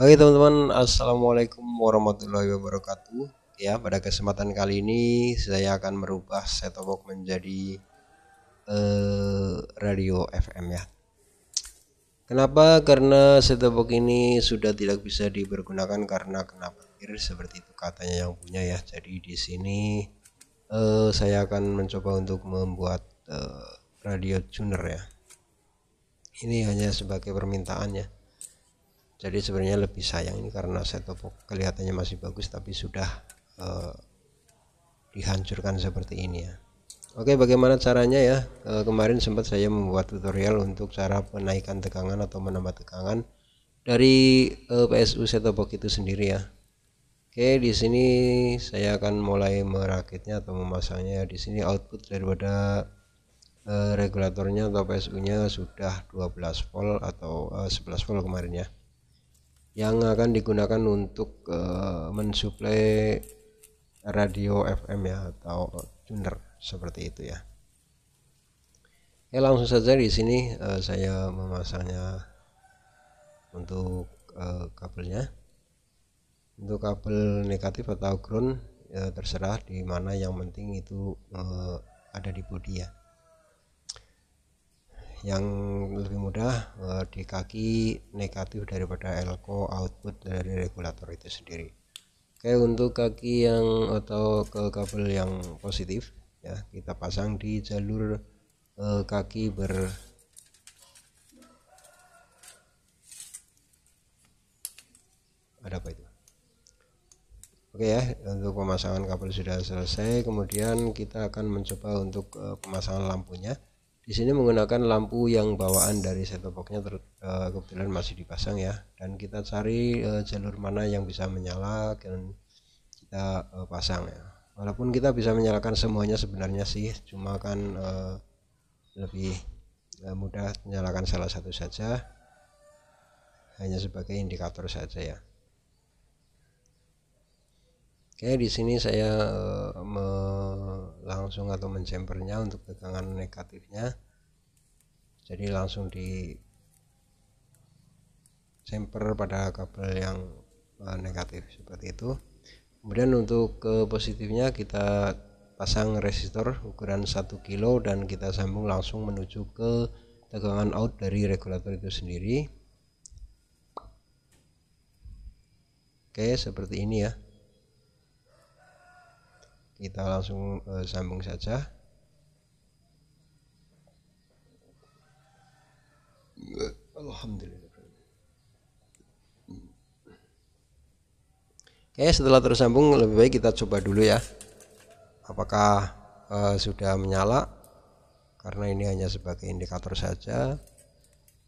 Oke teman-teman, assalamualaikum warahmatullahi wabarakatuh. Ya pada kesempatan kali ini saya akan merubah set-top box menjadi eh, radio FM ya. Kenapa? Karena set-top box ini sudah tidak bisa dipergunakan karena kena petir seperti itu katanya yang punya ya. Jadi di sini eh, saya akan mencoba untuk membuat eh, radio tuner ya. Ini hanya sebagai permintaan ya jadi sebenarnya lebih sayang ini karena set kelihatannya masih bagus tapi sudah uh, dihancurkan seperti ini ya Oke bagaimana caranya ya e, kemarin sempat saya membuat tutorial untuk cara penaikan tegangan atau menambah tegangan dari e, eh, PSU set box itu sendiri ya Oke di sini saya akan mulai merakitnya atau memasangnya di sini output daripada e, regulatornya atau PSU nya sudah 12 volt atau e, 11 volt kemarin ya yang akan digunakan untuk uh, mensuplai radio FM ya atau tuner seperti itu ya. Ya langsung saja di sini uh, saya memasangnya untuk uh, kabelnya. Untuk kabel negatif atau ground ya terserah di mana yang penting itu uh, ada di bodi ya yang lebih mudah uh, di kaki negatif daripada elko output dari regulator itu sendiri Oke untuk kaki yang atau ke kabel yang positif ya kita pasang di jalur uh, kaki ber ada apa itu Oke ya untuk pemasangan kabel sudah selesai kemudian kita akan mencoba untuk eh, pemasangan lampunya di sini menggunakan lampu yang bawaan dari set boxnya ter, uh, kebetulan masih dipasang ya. Dan kita cari uh, jalur mana yang bisa menyala dan kita uh, pasang ya. Walaupun kita bisa menyalakan semuanya sebenarnya sih, cuma kan uh, lebih uh, mudah menyalakan salah satu saja. Hanya sebagai indikator saja ya. Oke, di sini saya uh, langsung atau mencempernya untuk tegangan negatifnya jadi langsung di chamber pada kabel yang eh, negatif seperti itu kemudian untuk ke positifnya kita pasang resistor ukuran 1 kilo dan kita sambung langsung menuju ke tegangan out dari regulator itu sendiri oke seperti ini ya kita langsung uh, sambung saja Alhamdulillah Oke setelah tersambung lebih baik kita coba dulu ya apakah uh, sudah menyala karena ini hanya sebagai indikator saja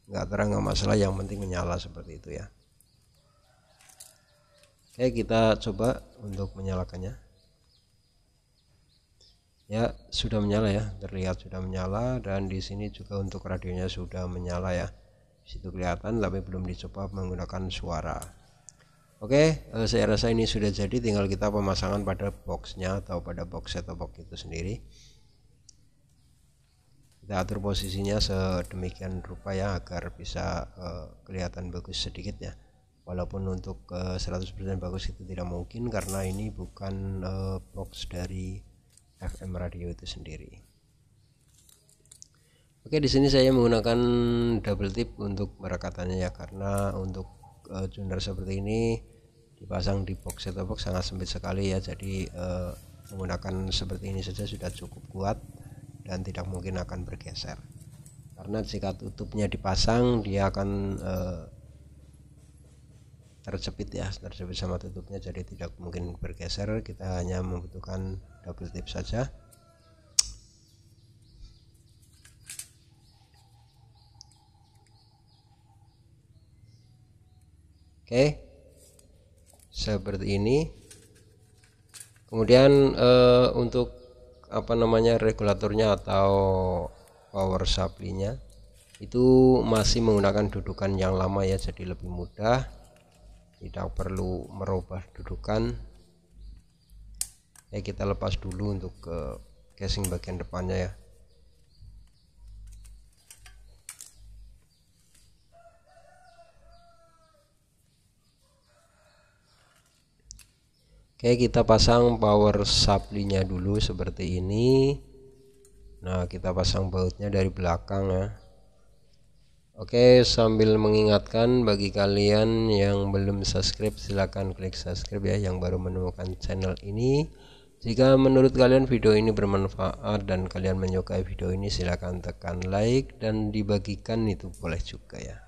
nggak terang nggak masalah yang penting menyala seperti itu ya Oke kita coba untuk menyalakannya ya sudah menyala ya terlihat sudah menyala dan di sini juga untuk radionya sudah menyala ya situ kelihatan tapi belum dicoba menggunakan suara Oke okay, eh, saya rasa ini sudah jadi tinggal kita pemasangan pada boxnya atau pada box set box itu sendiri kita atur posisinya sedemikian rupa ya agar bisa uh, kelihatan bagus sedikit ya walaupun untuk uh, eh, 100% bagus itu tidak mungkin karena ini bukan uh, box dari FM radio itu sendiri. Oke, di sini saya menggunakan double tip untuk merekatannya ya karena untuk uh, eh, tuner seperti ini dipasang di box set box sangat sempit sekali ya. Jadi uh, menggunakan seperti ini saja sudah cukup kuat dan tidak mungkin akan bergeser. Karena jika tutupnya dipasang dia akan uh, terjepit ya terjepit sama tutupnya jadi tidak mungkin bergeser kita hanya membutuhkan double tip saja oke seperti ini kemudian eh, untuk apa namanya regulatornya atau power supply nya itu masih menggunakan dudukan yang lama ya jadi lebih mudah tidak perlu merubah dudukan ya kita lepas dulu untuk ke casing bagian depannya ya Oke kita pasang power supply nya dulu seperti ini Nah kita pasang bautnya dari belakang ya Oke sambil mengingatkan bagi kalian yang belum subscribe silahkan klik subscribe ya yang baru menemukan channel ini jika menurut kalian video ini bermanfaat dan kalian menyukai video ini silahkan tekan like dan dibagikan itu boleh juga ya.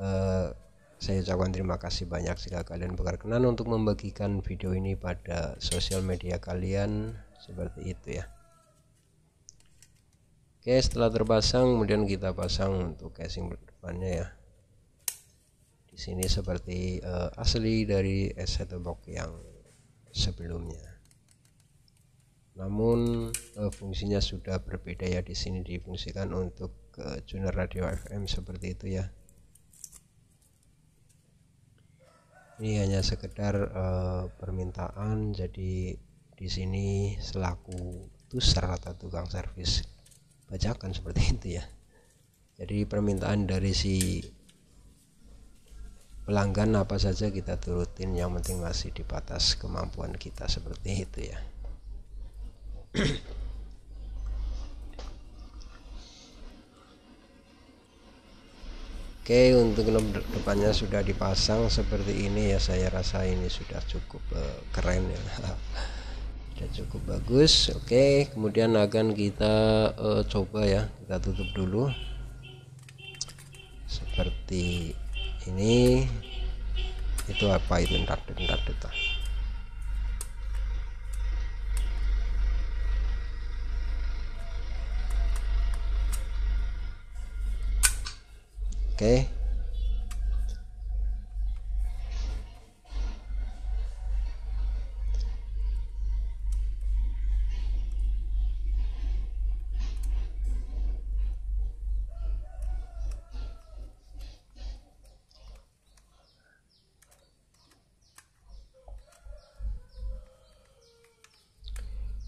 Uh, saya ucapkan terima kasih banyak jika kalian berkenan untuk membagikan video ini pada sosial media kalian seperti itu ya. Oke setelah terpasang kemudian kita pasang untuk casing depannya ya. Di sini seperti uh, asli dari s set box yang sebelumnya namun uh, fungsinya sudah berbeda ya di sini difungsikan untuk uh, eh, tuner radio FM seperti itu ya ini hanya sekedar uh, permintaan jadi di sini selaku tuser atau tukang servis bacakan seperti itu ya jadi permintaan dari si pelanggan apa saja kita turutin yang penting masih di batas kemampuan kita seperti itu ya Oke untuk glob depannya sudah dipasang seperti ini ya saya rasa ini sudah cukup uh, keren ya sudah cukup bagus Oke kemudian akan kita uh, coba ya kita tutup dulu seperti ini itu apa itu ntar ntar, ntar. Oke,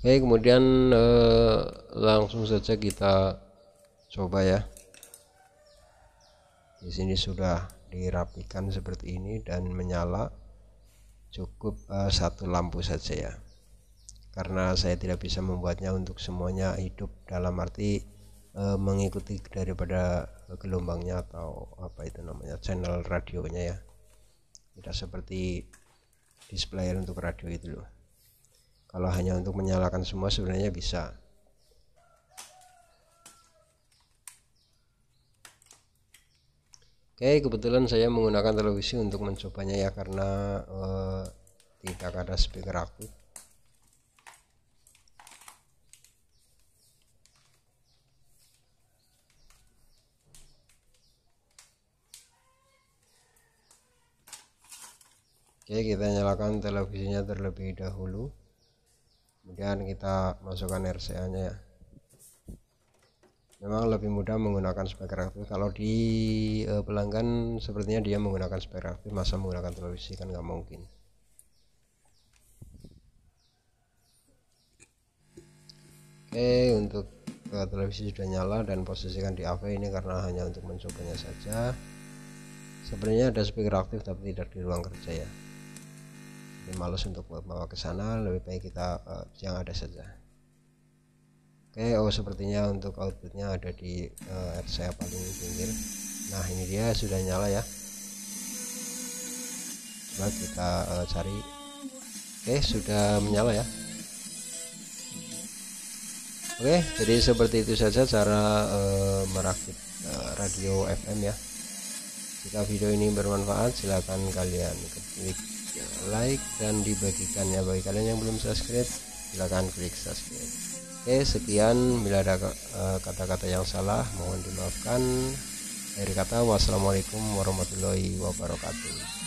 Oke, kemudian eh, langsung saja kita coba ya di sini sudah dirapikan seperti ini dan menyala cukup uh, satu lampu saja ya karena saya tidak bisa membuatnya untuk semuanya hidup dalam arti uh, mengikuti daripada gelombangnya atau apa itu namanya channel radionya ya tidak seperti display untuk radio itu loh kalau hanya untuk menyalakan semua sebenarnya bisa Oke, kebetulan saya menggunakan televisi untuk mencobanya ya karena uh, tidak ada speaker aku. Oke, kita nyalakan televisinya terlebih dahulu. Kemudian kita masukkan RCA-nya ya memang lebih mudah menggunakan speaker aktif kalau di uh, pelanggan sepertinya dia menggunakan speaker aktif masa menggunakan televisi kan nggak mungkin oke untuk uh, televisi sudah nyala dan posisikan di AV ini karena hanya untuk mencobanya saja sebenarnya ada speaker aktif tapi tidak di ruang kerja ya jadi males untuk bawa ke sana lebih baik kita uh, eh, yang ada saja oke oh sepertinya untuk outputnya ada di uh, eh, saya paling pinggir nah ini dia sudah nyala ya coba kita uh, cari oke sudah menyala ya Oke, jadi seperti itu saja cara uh, merakit uh, radio FM ya. Jika video ini bermanfaat, silahkan kalian klik like dan dibagikan ya. Bagi kalian yang belum subscribe, silahkan klik subscribe. Oke sekian bila ada eh, kata-kata yang salah mohon dimaafkan. Akhir kata wassalamualaikum warahmatullahi wabarakatuh.